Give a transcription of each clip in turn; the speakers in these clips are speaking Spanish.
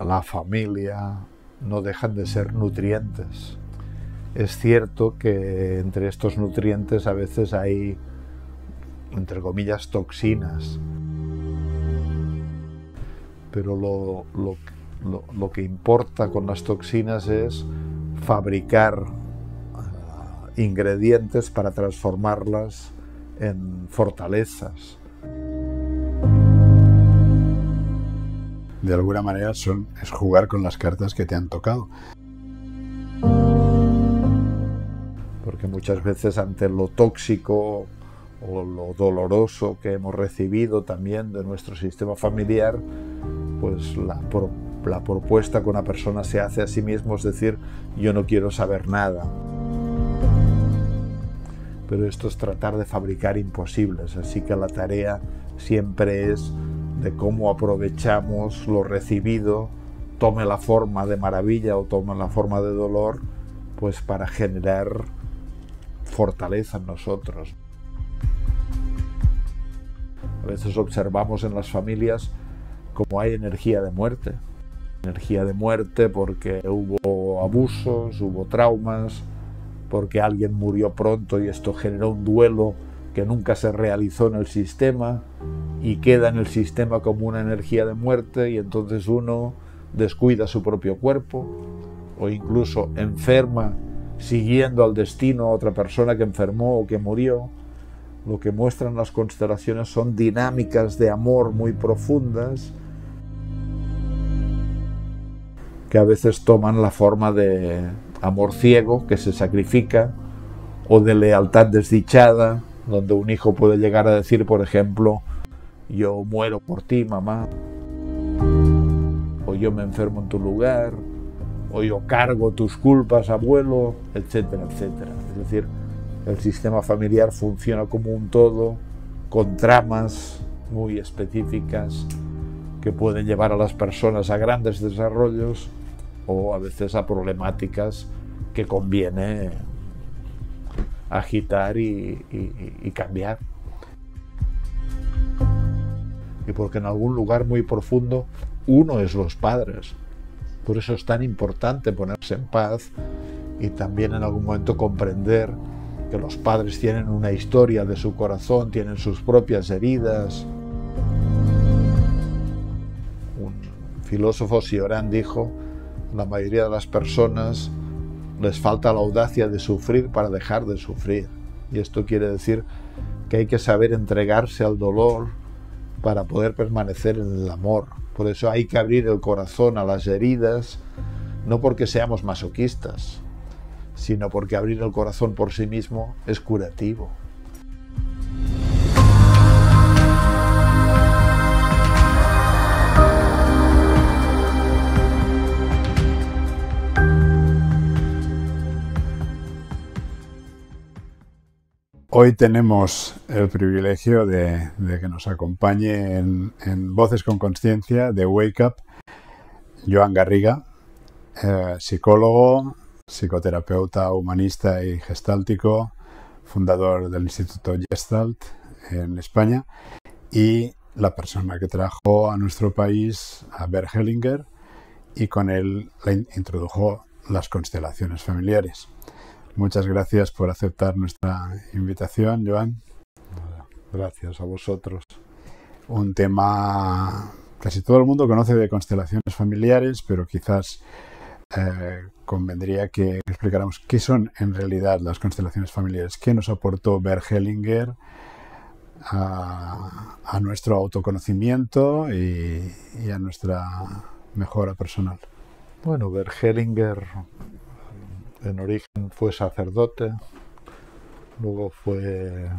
la familia, no dejan de ser nutrientes. Es cierto que entre estos nutrientes a veces hay, entre comillas, toxinas. Pero lo, que importa con las toxinas es fabricar eh, ingredientes para transformarlas en fortalezas. de alguna manera son, es jugar con las cartas que te han tocado. Porque muchas veces ante lo tóxico o lo doloroso que hemos recibido también de nuestro sistema familiar, pues la, la propuesta que una persona se hace a sí mismo es decir, yo no quiero saber nada. Pero esto es tratar de fabricar imposibles, así que la tarea siempre es de cómo aprovechamos lo recibido, tome la forma de maravilla o tome la forma de dolor, pues para generar fortaleza en nosotros. A veces observamos en las familias como hay energía de muerte. Energía de muerte porque hubo abusos, hubo traumas, porque alguien murió pronto y esto generó un duelo que nunca se realizó en el sistema y queda en el sistema como una energía de muerte y entonces uno descuida su propio cuerpo o incluso enferma siguiendo al destino a otra persona que enfermó o que murió. Lo que muestran las constelaciones son dinámicas de amor muy profundas que a veces toman la forma de amor ciego que se sacrifica o de lealtad desdichada donde un hijo puede llegar a decir, por ejemplo, yo muero por ti, mamá, o yo me enfermo en tu lugar, o yo cargo tus culpas, abuelo, etcétera, etcétera. Es decir, el sistema familiar funciona como un todo, con tramas muy específicas que pueden llevar a las personas a grandes desarrollos o a veces a problemáticas que conviene agitar y, cambiar. Y porque en algún lugar muy profundo uno es los padres. Por eso es tan importante ponerse en paz y también en algún momento comprender que los padres tienen una historia de su corazón, tienen sus propias heridas. Un filósofo, Sioran, dijo, la mayoría de las personas les falta la audacia de sufrir para dejar de sufrir. Y esto quiere decir que hay que saber entregarse al dolor para poder permanecer en el amor. Por eso hay que abrir el corazón a las heridas, no porque seamos masoquistas, sino porque abrir el corazón por sí mismo es curativo. Hoy tenemos el privilegio de, que nos acompañe en, Voces con Conciencia de Wake Up Joan Garriga, eh, psicólogo, psicoterapeuta humanista y gestáltico, fundador del Instituto Gestalt en España y la persona que trajo a nuestro país a Bert Hellinger y con él introdujo las constelaciones familiares. Muchas gracias por aceptar nuestra invitación, Joan. Gracias a vosotros. Un tema casi todo el mundo conoce de constelaciones familiares, pero quizás eh, convendría que explicáramos qué son en realidad las constelaciones familiares, qué nos aportó Bert Hellinger a, nuestro autoconocimiento y, a nuestra mejora personal. Bueno, Bert Hellinger en origen fue sacerdote, luego fue,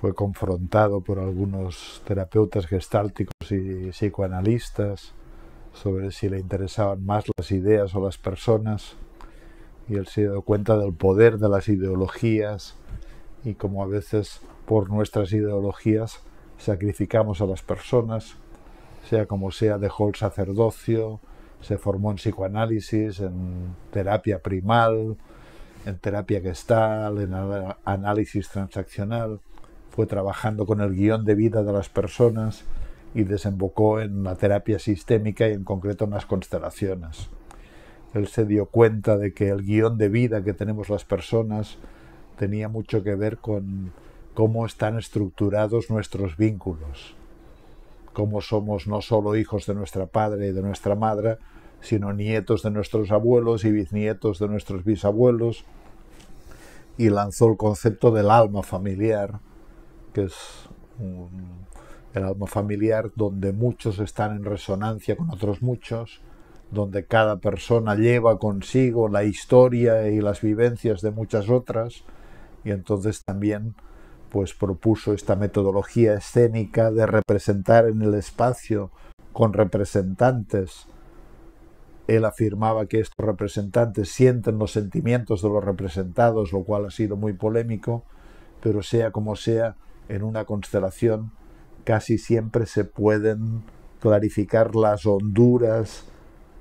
fue confrontado por algunos terapeutas gestálticos y psicoanalistas sobre si le interesaban más las ideas o las personas y él se dio cuenta del poder de las ideologías y cómo a veces por nuestras ideologías sacrificamos a las personas, sea como sea, dejó el sacerdocio, se formó en psicoanálisis, en terapia primal, en terapia gestal, en análisis transaccional, fue trabajando con el guión de vida de las personas y desembocó en la terapia sistémica y en concreto en las constelaciones. Él se dio cuenta de que el guión de vida que tenemos las personas tenía mucho que ver con cómo están estructurados nuestros vínculos, cómo somos no solo hijos de nuestra padre y de nuestra madre, sino nietos de nuestros abuelos y bisnietos de nuestros bisabuelos, y lanzó el concepto del alma familiar, que es el alma familiar donde muchos están en resonancia con otros muchos, donde cada persona lleva consigo la historia y las vivencias de muchas otras, y entonces también pues propuso esta metodología escénica de representar en el espacio con representantes él afirmaba que estos representantes sienten los sentimientos de los representados, lo cual ha sido muy polémico, pero sea como sea, en una constelación casi siempre se pueden clarificar las honduras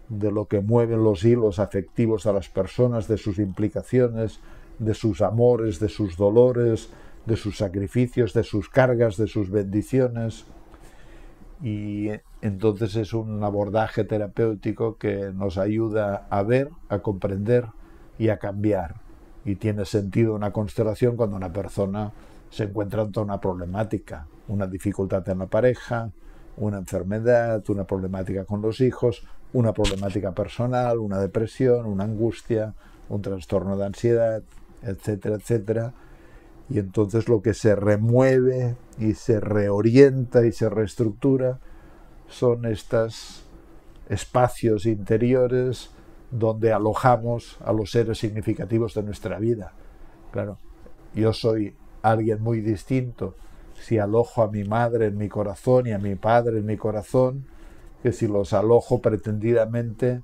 de lo que mueven los hilos afectivos a las personas, de sus implicaciones, de sus amores, de sus dolores, de sus sacrificios, de sus cargas, de sus bendiciones y entonces es un abordaje terapéutico que nos ayuda a ver, a comprender y a cambiar. Y tiene sentido una constelación cuando una persona se encuentra ante una problemática, una dificultad en la pareja, una enfermedad, una problemática con los hijos, una problemática personal, una depresión, una angustia, un trastorno de ansiedad, etcétera, etcétera y entonces lo que se remueve y se reorienta y se reestructura son estos espacios interiores donde alojamos a los seres significativos de nuestra vida. Claro, yo soy alguien muy distinto si alojo a mi madre en mi corazón y a mi padre en mi corazón, que si los alojo pretendidamente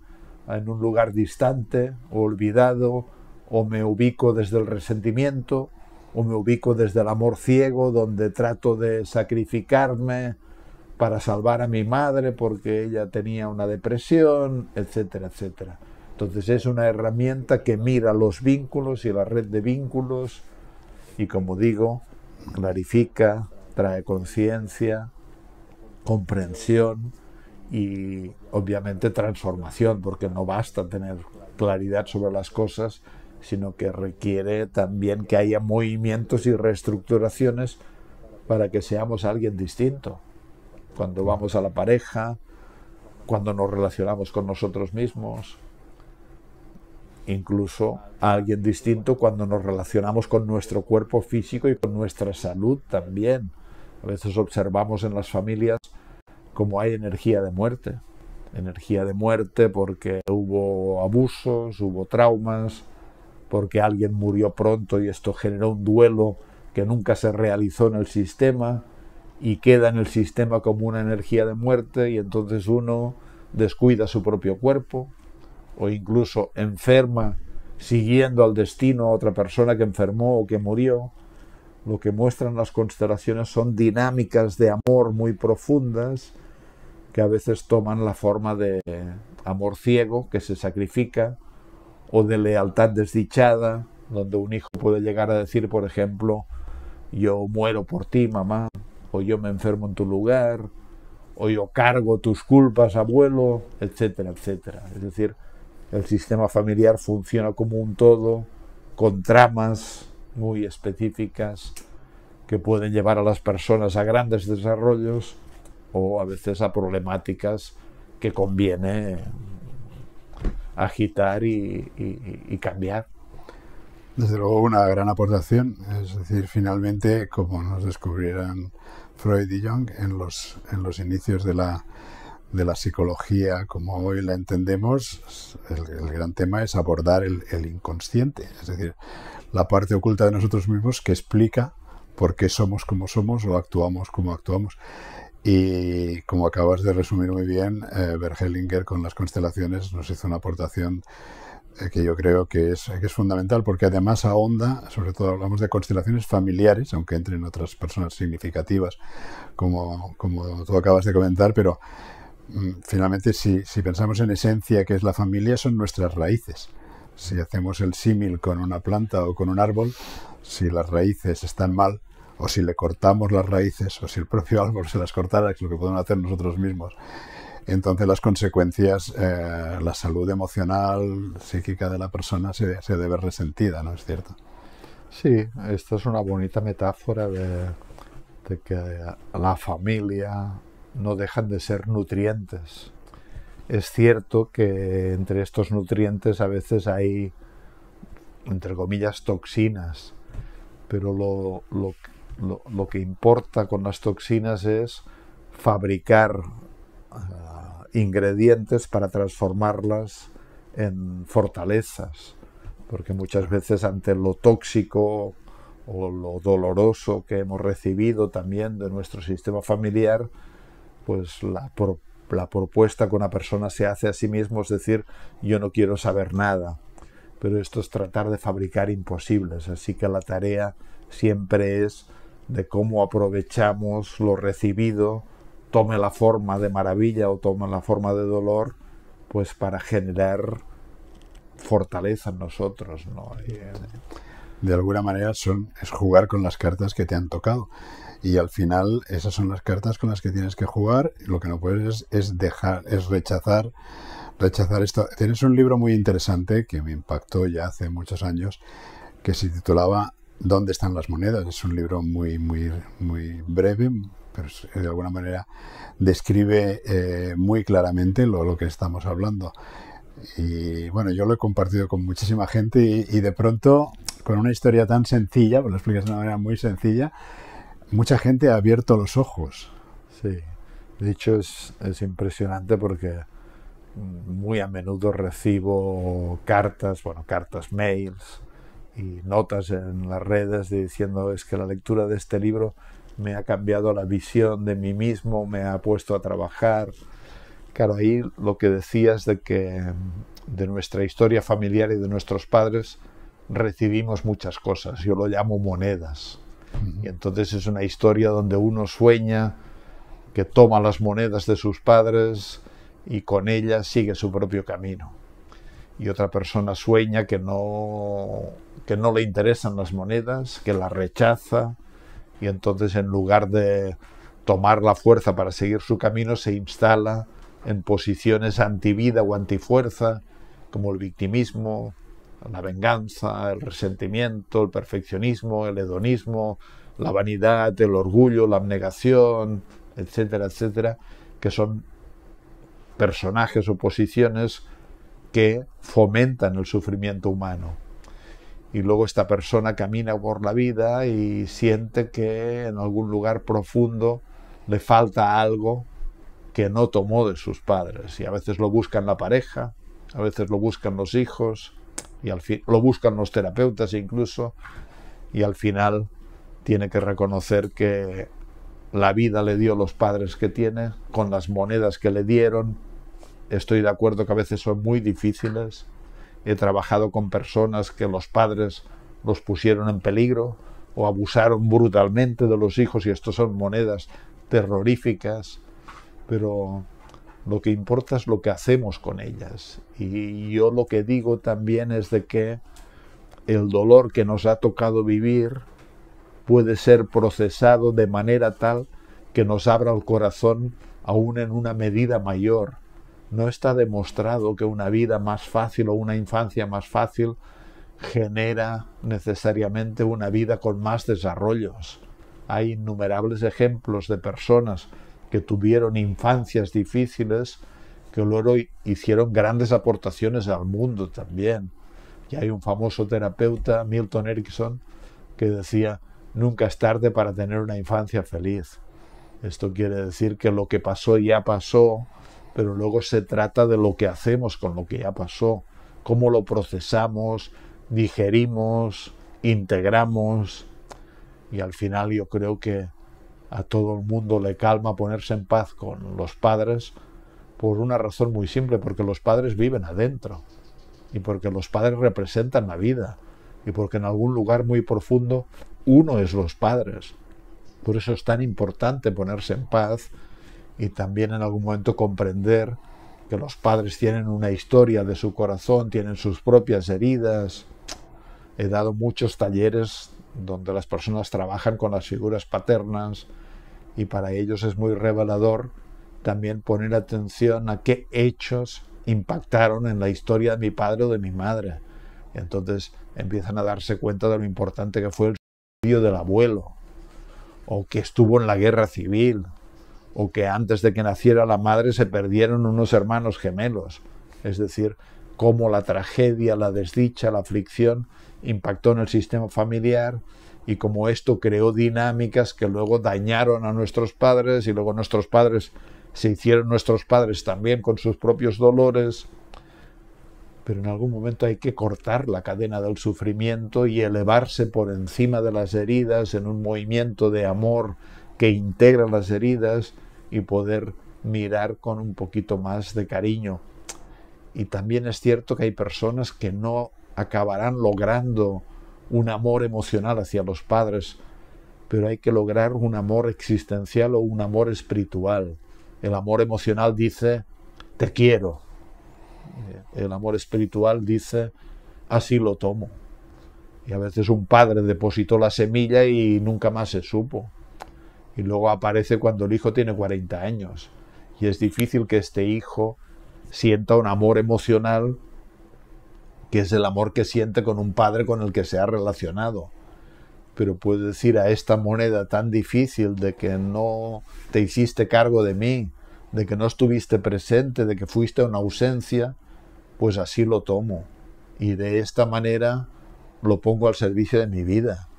en un lugar distante o olvidado, o me ubico desde el resentimiento, o me ubico desde el amor ciego, donde trato de sacrificarme para salvar a mi madre porque ella tenía una depresión, etcétera, etcétera. Entonces es una herramienta que mira los vínculos y la red de vínculos y como digo, clarifica, trae conciencia, comprensión y obviamente transformación, porque no basta tener claridad sobre las cosas, sino que requiere también que haya movimientos y reestructuraciones para que seamos alguien distinto. Cuando vamos a la pareja, cuando nos relacionamos con nosotros mismos, incluso alguien distinto cuando nos relacionamos con nuestro cuerpo físico y con nuestra salud también. A veces observamos en las familias cómo hay energía de muerte. Energía de muerte porque hubo abusos, hubo traumas, porque alguien murió pronto y esto generó un duelo que nunca se realizó en el sistema y queda en el sistema como una energía de muerte y entonces uno descuida su propio cuerpo o incluso enferma siguiendo al destino a otra persona que enfermó o que murió. Lo que muestran las constelaciones son dinámicas de amor muy profundas que a veces toman la forma de amor ciego que se sacrifica o de lealtad desdichada, donde un hijo puede llegar a decir, por ejemplo, yo muero por ti, mamá, o yo me enfermo en tu lugar, o yo cargo tus culpas, abuelo, etcétera, etcétera. Es decir, el sistema familiar funciona como un todo, con tramas muy específicas que pueden llevar a las personas a grandes desarrollos o a veces a problemáticas que conviene agitar y, cambiar. Desde luego una gran aportación, es decir, finalmente como nos descubrieron Freud y Jung en los, en los inicios de la, de la psicología como hoy la entendemos, el, gran tema es abordar el, el, inconsciente, es decir, la parte oculta de nosotros mismos que explica por qué somos como somos o actuamos como actuamos. Y como acabas de resumir muy bien, eh, con las constelaciones nos hizo una aportación eh, que yo creo que es, fundamental porque además ahonda, sobre todo hablamos de constelaciones familiares, aunque entren otras personas significativas, como, como tú acabas de comentar, pero mm, finalmente si pensamos en esencia, que es la familia, son nuestras raíces. Si hacemos el símil con una planta o con un árbol, si las raíces están mal, o si le cortamos las raíces, o si el propio árbol se las cortara, que es lo que podemos hacer nosotros mismos. Entonces las consecuencias, eh, la salud emocional, psíquica de la persona se, debe resentida, ¿no es cierto? Sí, esta es una bonita metáfora de, que la familia no dejan de ser nutrientes. Es cierto que entre estos nutrientes a veces hay, entre comillas, toxinas, pero lo, lo, lo, que importa con las toxinas es fabricar eh, ingredientes para transformarlas en fortalezas, porque muchas veces ante lo tóxico o lo doloroso que hemos recibido también de nuestro sistema familiar, pues la, propuesta que una persona se hace a sí mismo es decir, yo no quiero saber nada, pero esto es tratar de fabricar imposibles, así que la tarea siempre es de cómo aprovechamos lo recibido, tome la forma de maravilla o tome la forma de dolor, pues para generar fortaleza en nosotros. ¿no? Eh, de alguna manera son, es jugar con las cartas que te han tocado. Y al final esas son las cartas con las que tienes que jugar. Lo que no puedes es, dejar, es rechazar, rechazar esto. Tienes un libro muy interesante que me impactó ya hace muchos años, que se titulaba dónde están las monedas. Es un libro muy, muy, muy breve, pero de alguna manera describe eh, muy claramente lo, que estamos hablando. Y bueno, yo lo he compartido con muchísima gente y, de pronto, con una historia tan sencilla, pues lo explicas de una manera muy sencilla, mucha gente ha abierto los ojos. Sí, de hecho es, es impresionante porque muy a menudo recibo cartas, bueno, cartas, mails, y notas en las redes diciendo es que la lectura de este libro me ha cambiado la visión de mí mismo, me ha puesto a trabajar. Claro, ahí lo que decías de que de nuestra historia familiar y de nuestros padres recibimos muchas cosas, yo lo llamo monedas. Y entonces es una historia donde uno sueña que toma las monedas de sus padres y con ellas sigue su propio camino. Y otra persona sueña que no que no le interesan las monedas, que las rechaza, y entonces en lugar de tomar la fuerza para seguir su camino, se instala en posiciones antivida o antifuerza, como el victimismo, la venganza, el resentimiento, el perfeccionismo, el hedonismo, la vanidad, el orgullo, la abnegación, etcétera, etcétera, que son personajes o posiciones que fomentan el sufrimiento humano y luego esta persona camina por la vida y siente que en algún lugar profundo le falta algo que no tomó de sus padres y a veces lo buscan la pareja, a veces lo buscan los hijos y al fin lo buscan los terapeutas incluso y al final tiene que reconocer que la vida le dio los padres que tiene con las monedas que le dieron. Estoy de acuerdo que a veces son muy difíciles, he trabajado con personas que los padres los pusieron en peligro o abusaron brutalmente de los hijos y estos son monedas terroríficas, pero lo que importa es lo que hacemos con ellas. Y yo lo que digo también es de que el dolor que nos ha tocado vivir puede ser procesado de manera tal que nos abra el corazón aún en una medida mayor no está demostrado que una vida más fácil o una infancia más fácil genera necesariamente una vida con más desarrollos. Hay innumerables ejemplos de personas que tuvieron infancias difíciles que luego hicieron grandes aportaciones al mundo también. Y hay un famoso terapeuta, Milton Erickson, que decía, nunca es tarde para tener una infancia feliz. Esto quiere decir que lo que pasó ya pasó, pero luego se trata de lo que hacemos con lo que ya pasó, cómo lo procesamos, digerimos, integramos y al final yo creo que a todo el mundo le calma ponerse en paz con los padres por una razón muy simple, porque los padres viven adentro y porque los padres representan la vida y porque en algún lugar muy profundo uno es los padres. Por eso es tan importante ponerse en paz y también en algún momento comprender que los padres tienen una historia de su corazón, tienen sus propias heridas. He dado muchos talleres donde las personas trabajan con las figuras paternas y para ellos es muy revelador también poner atención a qué hechos impactaron en la historia de mi padre o de mi madre. entonces empiezan a darse cuenta de lo importante que fue el sufrimiento del abuelo o que estuvo en la guerra civil o que antes de que naciera la madre se perdieron unos hermanos gemelos. Es decir, cómo la tragedia, la desdicha, la aflicción impactó en el sistema familiar y cómo esto creó dinámicas que luego dañaron a nuestros padres y luego nuestros padres se hicieron nuestros padres también con sus propios dolores. Pero en algún momento hay que cortar la cadena del sufrimiento y elevarse por encima de las heridas en un movimiento de amor que integra las heridas y poder mirar con un poquito más de cariño. Y también es cierto que hay personas que no acabarán logrando un amor emocional hacia los padres, pero hay que lograr un amor existencial o un amor espiritual. El amor emocional dice, te quiero. El amor espiritual dice, así lo tomo. Y a veces un padre depositó la semilla y nunca más se supo y luego aparece cuando el hijo tiene 40 años. Y es difícil que este hijo sienta un amor emocional que es el amor que siente con un padre con el que se ha relacionado. Pero puedo decir a esta moneda tan difícil de que no te hiciste cargo de mí, de que no estuviste presente, de que fuiste una ausencia, pues así lo tomo. Y de esta manera lo pongo al servicio de mi vida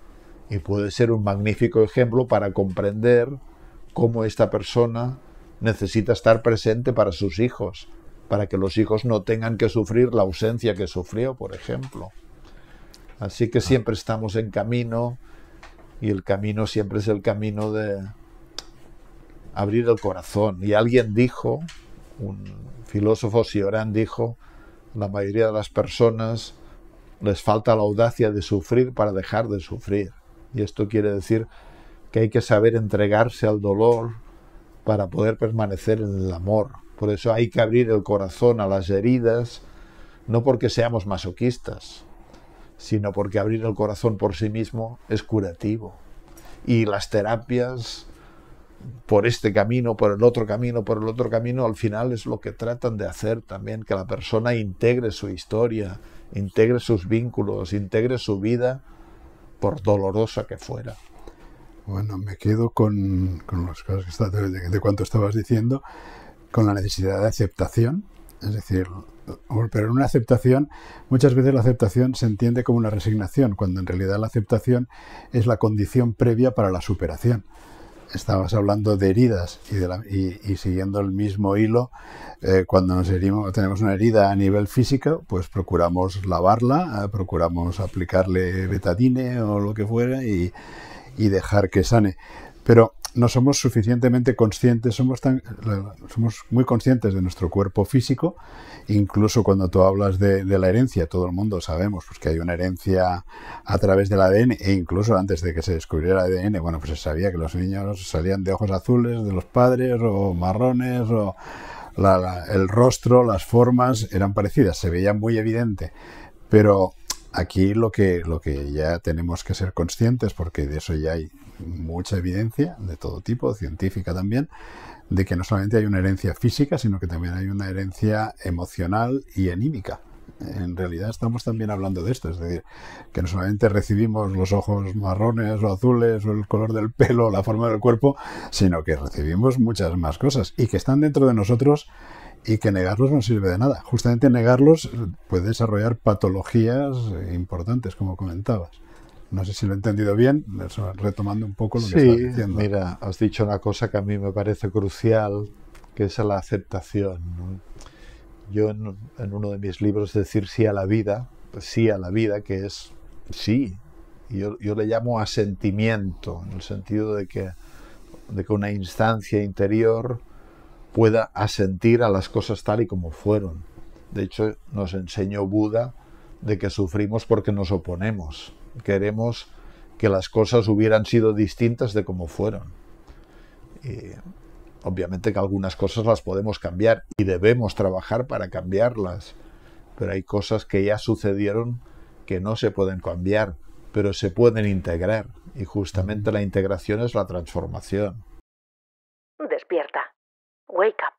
y puede ser un magnífico ejemplo para comprender cómo esta persona necesita estar presente para sus hijos, para que los hijos no tengan que sufrir la ausencia que sufrió, por ejemplo. Así que siempre estamos en camino y el camino siempre es el camino de abrir el corazón. Y alguien dijo, un filósofo siorán dijo, la mayoría de las personas les falta la audacia de sufrir para dejar de sufrir. Y esto quiere decir que hay que saber entregarse al dolor para poder permanecer en el amor. Por eso hay que abrir el corazón a las heridas, no porque seamos masoquistas, sino porque abrir el corazón por sí mismo es curativo. Y las terapias por este camino, por el otro camino, por el otro camino, al final es lo que tratan de hacer también, que la persona integre su historia, integre sus vínculos, integre su vida por dolorosa que fuera. Bueno, me quedo con, los casos que de, de, cuanto estabas diciendo, con la necesidad de aceptación, es decir, pero en una aceptación, muchas veces la aceptación se entiende como una resignación, cuando en realidad la aceptación es la condición previa para la superación estabas hablando de heridas y, siguiendo el mismo hilo, eh, cuando nos tenemos una herida a nivel físico, pues procuramos lavarla, eh, procuramos aplicarle betadine o lo que fuera y, y dejar que sane. Pero no somos suficientemente conscientes, somos, tan, somos muy conscientes de nuestro cuerpo físico, incluso cuando tú hablas de, la herencia, todo el mundo sabemos pues, que hay una herencia a través del ADN e incluso antes de que se descubriera el ADN, bueno, pues se sabía que los niños salían de ojos azules de los padres o marrones o el rostro, las formas eran parecidas, se veía muy evidente, pero aquí lo que, lo que ya tenemos que ser conscientes, porque de eso ya hay mucha evidencia de todo tipo, científica también, de que no solamente hay una herencia física, sino que también hay una herencia emocional y anímica. En realidad estamos también hablando de esto, es decir, que no solamente recibimos los ojos marrones o azules o el color del pelo o la forma del cuerpo, sino que recibimos muchas más cosas y que están dentro de nosotros y que negarlos no sirve de nada. Justamente negarlos puede desarrollar patologías importantes, como comentabas. No sé si lo he entendido bien, retomando un poco lo que estás diciendo. Mira, has dicho una cosa que a mí me parece crucial, que es la aceptación. Yo en, uno de mis libros decir sí a la vida, pues sí a la vida, que es sí. Yo, yo le llamo asentimiento, en el sentido de que, de que una instancia interior pueda asentir a las cosas tal y como fueron. De hecho, nos enseñó Buda de que sufrimos porque nos oponemos queremos que las cosas hubieran sido distintas de como fueron. obviamente que algunas cosas las podemos cambiar y debemos trabajar para cambiarlas, pero hay cosas que ya sucedieron que no se pueden cambiar, pero se pueden integrar y justamente la integración es la transformación. Despierta. Wake up.